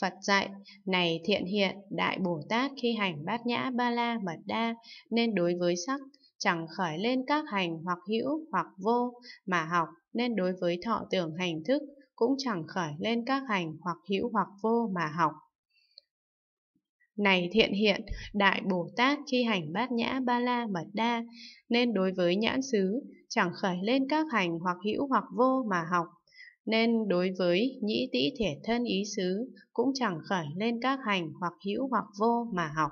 Phật dạy, này thiện hiện, Đại Bồ Tát khi hành bát nhã ba la mật đa, nên đối với sắc, chẳng khởi lên các hành hoặc hữu hoặc vô, mà học nên đối với thọ tưởng hành thức, cũng chẳng khởi lên các hành hoặc hữu hoặc vô mà học. Này thiện hiện, Đại Bồ Tát khi hành bát nhã ba la mật đa, nên đối với nhãn xứ, chẳng khởi lên các hành hoặc hữu hoặc vô mà học, nên đối với nhĩ tĩ thể thân ý xứ cũng chẳng khởi lên các hành hoặc hữu hoặc vô mà học.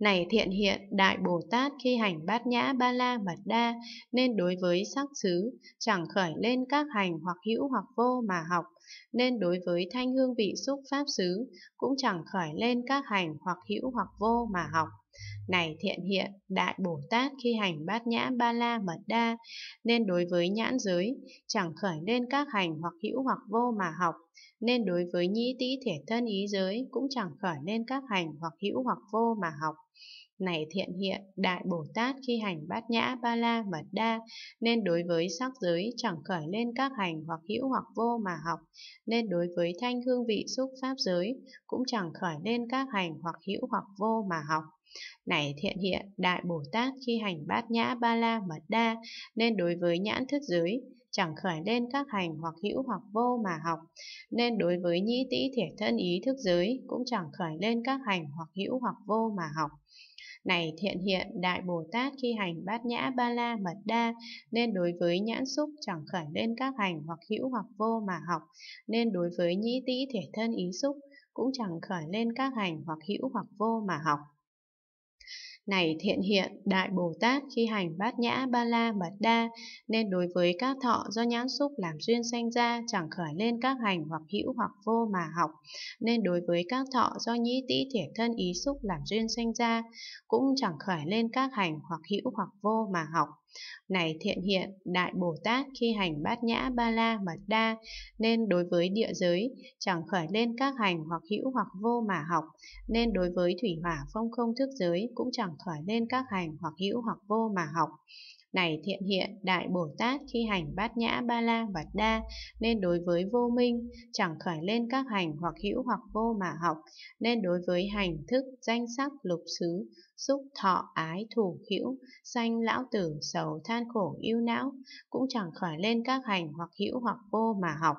Này thiện hiện, Đại Bồ Tát khi hành bát nhã ba la mật đa, nên đối với sắc xứ, chẳng khởi lên các hành hoặc hữu hoặc vô mà học, nên đối với thanh hương vị xúc pháp xứ, cũng chẳng khởi lên các hành hoặc hữu hoặc vô mà học. Này thiện hiện, Đại Bồ Tát khi hành bát nhã ba la mật đa, nên đối với nhãn giới, chẳng khởi lên các hành hoặc hữu hoặc vô mà học, nên đối với nhĩ tĩ thể thân ý giới cũng chẳng khởi lên các hành hoặc hữu hoặc vô mà học. Này thiện hiện, Đại Bồ Tát khi hành bát nhã ba la mật đa, nên đối với sắc giới chẳng khởi lên các hành hoặc hữu hoặc vô mà học, nên đối với thanh hương vị xúc pháp giới cũng chẳng khởi lên các hành hoặc hữu hoặc vô mà học. Này này thiện hiện Đại Bồ Tát khi hành bát nhã ba la mật đa nên đối với nhãn thức giới chẳng khởi lên các hành hoặc hữu hoặc vô mà học, nên đối với nhĩ tỷ thiệt thân ý thức giới cũng chẳng khởi lên các hành hoặc hữu hoặc vô mà học. Này thiện hiện, Đại Bồ Tát khi hành bát nhã ba la mật đa, nên đối với nhãn xúc chẳng khởi lên các hành hoặc hữu hoặc vô mà học, nên đối với nhĩ tỷ thể thân ý xúc cũng chẳng khởi lên các hành hoặc hữu hoặc vô mà học. Này thiện hiện, Đại Bồ Tát khi hành bát nhã ba la mật đa, nên đối với các thọ do nhãn xúc làm duyên sanh ra, chẳng khởi lên các hành hoặc hữu hoặc vô mà học, nên đối với các thọ do nhĩ tĩ thiệt thân ý xúc làm duyên sanh ra, cũng chẳng khởi lên các hành hoặc hữu hoặc vô mà học. Này thiện hiện, Đại Bồ Tát khi hành bát nhã ba la mật đa, nên đối với địa giới, chẳng khởi lên các hành hoặc hữu hoặc vô mà học, nên đối với thủy hỏa phong không thức giới cũng chẳng khởi lên các hành hoặc hữu hoặc vô mà học. Này thiện hiện, Đại Bồ Tát khi hành bát nhã ba la và đa, nên đối với vô minh, chẳng khởi lên các hành hoặc hữu hoặc vô mà học, nên đối với hành thức, danh sắc, lục xứ, xúc thọ ái thủ hữu sanh lão tử sầu than khổ yêu não cũng chẳng khởi lên các hành hoặc hữu hoặc vô mà học